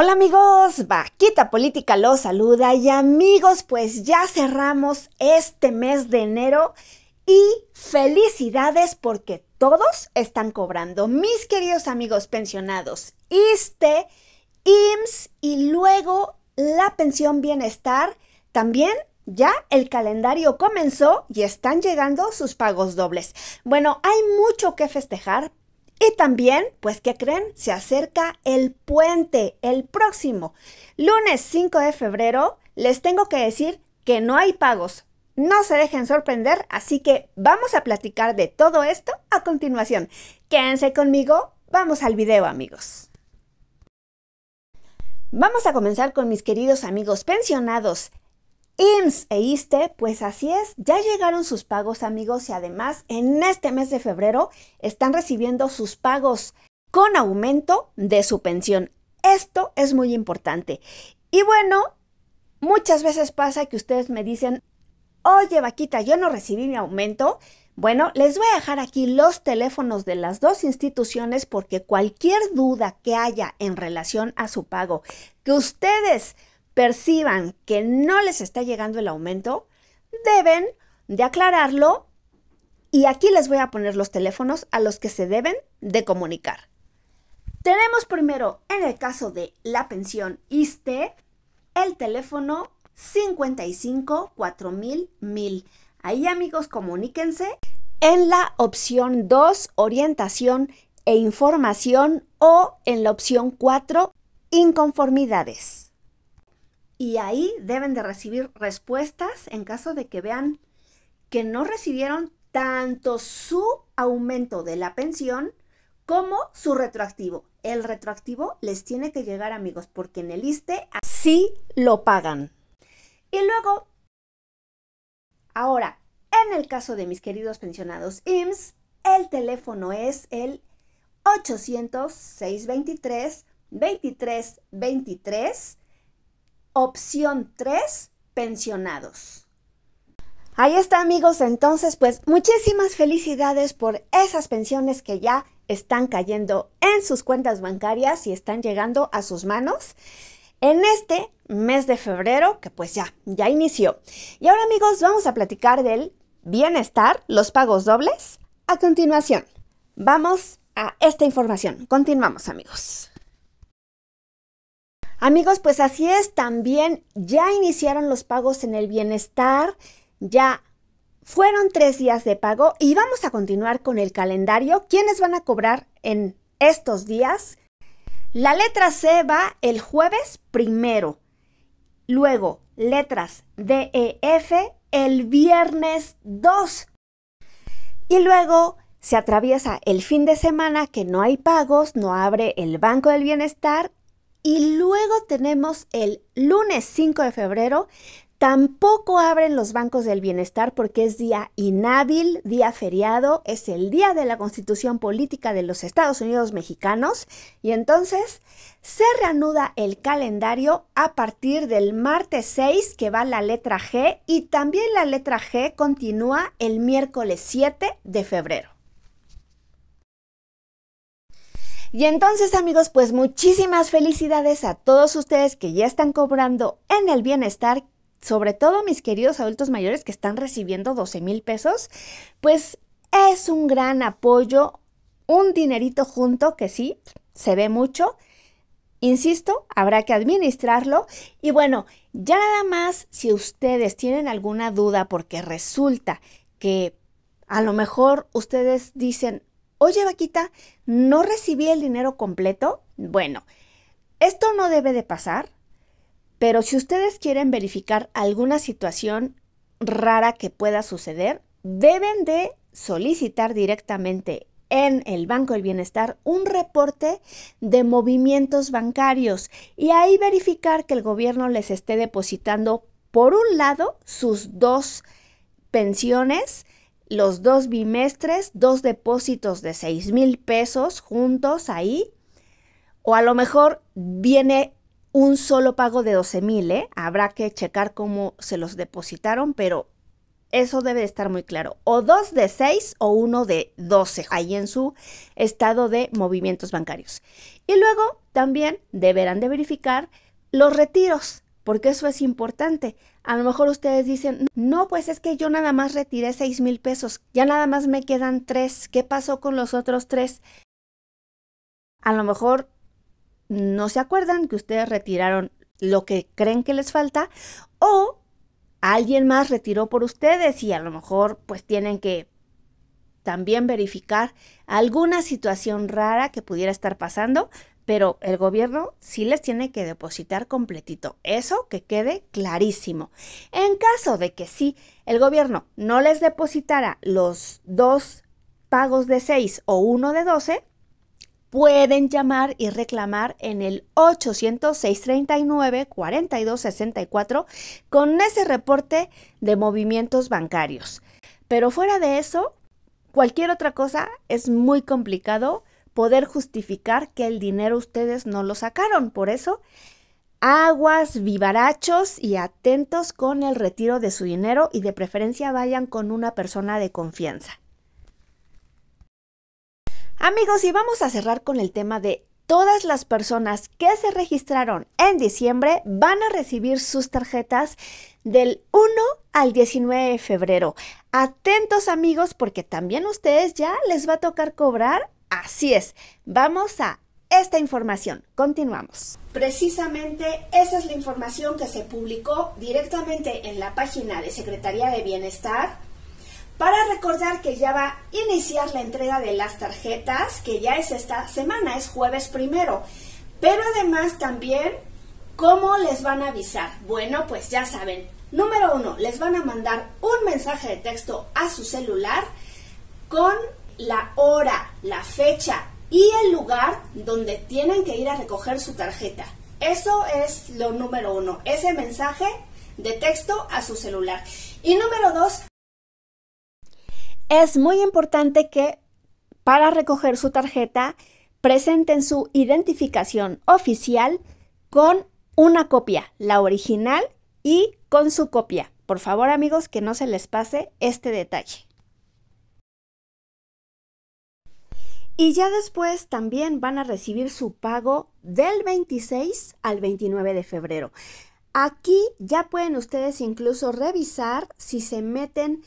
Hola amigos, Vaquita Política los saluda y amigos, pues ya cerramos este mes de enero y felicidades porque todos están cobrando. Mis queridos amigos pensionados, ISTE, IMSS y luego la pensión bienestar, también ya el calendario comenzó y están llegando sus pagos dobles. Bueno, hay mucho que festejar, y también, pues, ¿qué creen? Se acerca el puente, el próximo. Lunes 5 de febrero, les tengo que decir que no hay pagos. No se dejen sorprender, así que vamos a platicar de todo esto a continuación. Quédense conmigo, vamos al video amigos. Vamos a comenzar con mis queridos amigos pensionados. IMSS e ISTE, pues así es, ya llegaron sus pagos amigos y además en este mes de febrero están recibiendo sus pagos con aumento de su pensión. Esto es muy importante. Y bueno, muchas veces pasa que ustedes me dicen, oye vaquita, yo no recibí mi aumento. Bueno, les voy a dejar aquí los teléfonos de las dos instituciones porque cualquier duda que haya en relación a su pago, que ustedes perciban que no les está llegando el aumento, deben de aclararlo y aquí les voy a poner los teléfonos a los que se deben de comunicar. Tenemos primero, en el caso de la pensión ISTE, el teléfono 55 4000 1000. Ahí amigos, comuníquense en la opción 2, orientación e información o en la opción 4, inconformidades y ahí deben de recibir respuestas en caso de que vean que no recibieron tanto su aumento de la pensión como su retroactivo. El retroactivo les tiene que llegar, amigos, porque en el ISTE así lo pagan. Y luego, ahora, en el caso de mis queridos pensionados IMSS, el teléfono es el 800-623-2323 Opción 3, pensionados. Ahí está amigos, entonces pues muchísimas felicidades por esas pensiones que ya están cayendo en sus cuentas bancarias y están llegando a sus manos en este mes de febrero que pues ya, ya inició. Y ahora amigos vamos a platicar del bienestar, los pagos dobles. A continuación, vamos a esta información. Continuamos amigos. Amigos, pues así es, también ya iniciaron los pagos en el bienestar, ya fueron tres días de pago y vamos a continuar con el calendario. ¿Quiénes van a cobrar en estos días? La letra C va el jueves primero, luego letras D, E, F el viernes 2 y luego se atraviesa el fin de semana que no hay pagos, no abre el Banco del Bienestar y luego tenemos el lunes 5 de febrero. Tampoco abren los bancos del bienestar porque es día inhábil, día feriado, es el día de la constitución política de los Estados Unidos mexicanos y entonces se reanuda el calendario a partir del martes 6 que va la letra G y también la letra G continúa el miércoles 7 de febrero. Y entonces amigos, pues muchísimas felicidades a todos ustedes que ya están cobrando en el bienestar, sobre todo mis queridos adultos mayores que están recibiendo 12 mil pesos, pues es un gran apoyo, un dinerito junto que sí, se ve mucho. Insisto, habrá que administrarlo. Y bueno, ya nada más si ustedes tienen alguna duda porque resulta que a lo mejor ustedes dicen, oye vaquita, no recibí el dinero completo. Bueno, esto no debe de pasar, pero si ustedes quieren verificar alguna situación rara que pueda suceder, deben de solicitar directamente en el Banco del Bienestar un reporte de movimientos bancarios y ahí verificar que el gobierno les esté depositando, por un lado, sus dos pensiones, los dos bimestres, dos depósitos de seis mil pesos juntos ahí, o a lo mejor viene un solo pago de 12 mil, ¿eh? habrá que checar cómo se los depositaron, pero eso debe estar muy claro. O dos de seis o uno de 12, ahí en su estado de movimientos bancarios. Y luego también deberán de verificar los retiros, porque eso es importante. A lo mejor ustedes dicen, no, pues es que yo nada más retiré seis mil pesos, ya nada más me quedan 3, ¿qué pasó con los otros tres? A lo mejor no se acuerdan que ustedes retiraron lo que creen que les falta o alguien más retiró por ustedes y a lo mejor pues tienen que también verificar alguna situación rara que pudiera estar pasando pero el gobierno sí les tiene que depositar completito. Eso que quede clarísimo. En caso de que sí, el gobierno no les depositara los dos pagos de 6 o uno de 12, pueden llamar y reclamar en el 800-639-4264 con ese reporte de movimientos bancarios. Pero fuera de eso, cualquier otra cosa es muy complicado poder justificar que el dinero ustedes no lo sacaron. Por eso, aguas, vivarachos y atentos con el retiro de su dinero y de preferencia vayan con una persona de confianza. Amigos, y vamos a cerrar con el tema de todas las personas que se registraron en diciembre van a recibir sus tarjetas del 1 al 19 de febrero. Atentos amigos porque también a ustedes ya les va a tocar cobrar Así es, vamos a esta información. Continuamos. Precisamente esa es la información que se publicó directamente en la página de Secretaría de Bienestar para recordar que ya va a iniciar la entrega de las tarjetas, que ya es esta semana, es jueves primero. Pero además también, ¿cómo les van a avisar? Bueno, pues ya saben. Número uno, les van a mandar un mensaje de texto a su celular con la hora, la fecha y el lugar donde tienen que ir a recoger su tarjeta. Eso es lo número uno, ese mensaje de texto a su celular. Y número dos, es muy importante que para recoger su tarjeta presenten su identificación oficial con una copia, la original y con su copia. Por favor amigos, que no se les pase este detalle. Y ya después también van a recibir su pago del 26 al 29 de febrero. Aquí ya pueden ustedes incluso revisar si se meten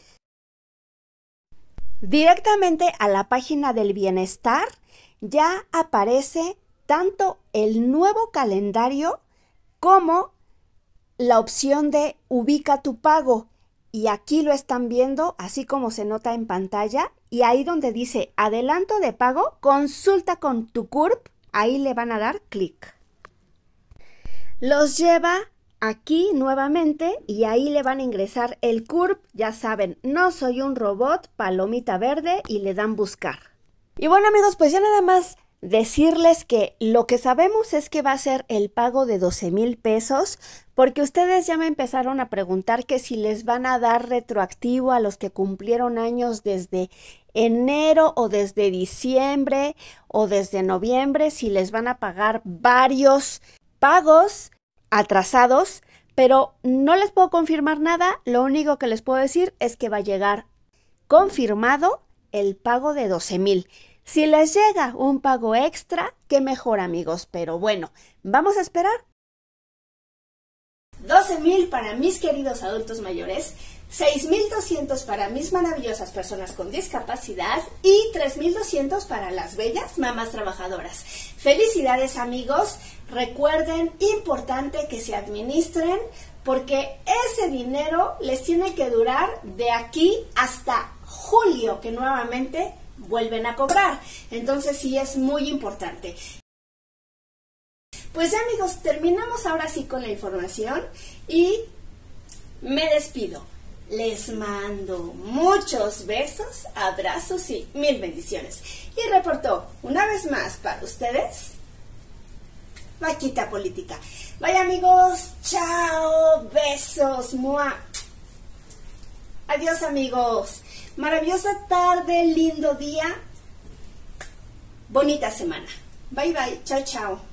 directamente a la página del bienestar. Ya aparece tanto el nuevo calendario como la opción de ubica tu pago. Y aquí lo están viendo, así como se nota en pantalla. Y ahí donde dice adelanto de pago, consulta con tu CURP, ahí le van a dar clic. Los lleva aquí nuevamente y ahí le van a ingresar el CURP. Ya saben, no soy un robot, palomita verde y le dan buscar. Y bueno amigos, pues ya nada más decirles que lo que sabemos es que va a ser el pago de 12 mil pesos, porque ustedes ya me empezaron a preguntar que si les van a dar retroactivo a los que cumplieron años desde enero o desde diciembre o desde noviembre, si les van a pagar varios pagos atrasados, pero no les puedo confirmar nada, lo único que les puedo decir es que va a llegar confirmado el pago de 12 mil. Si les llega un pago extra, qué mejor amigos, pero bueno, vamos a esperar. 12.000 para mis queridos adultos mayores, 6.200 para mis maravillosas personas con discapacidad y 3.200 para las bellas mamás trabajadoras. Felicidades amigos, recuerden, importante que se administren porque ese dinero les tiene que durar de aquí hasta julio, que nuevamente vuelven a cobrar. Entonces sí es muy importante. Pues ya amigos, terminamos ahora sí con la información y me despido. Les mando muchos besos, abrazos y mil bendiciones. Y reportó una vez más para ustedes, Vaquita Política. Vaya amigos, chao, besos, Adiós amigos. Maravillosa tarde, lindo día, bonita semana. Bye bye, chao chao.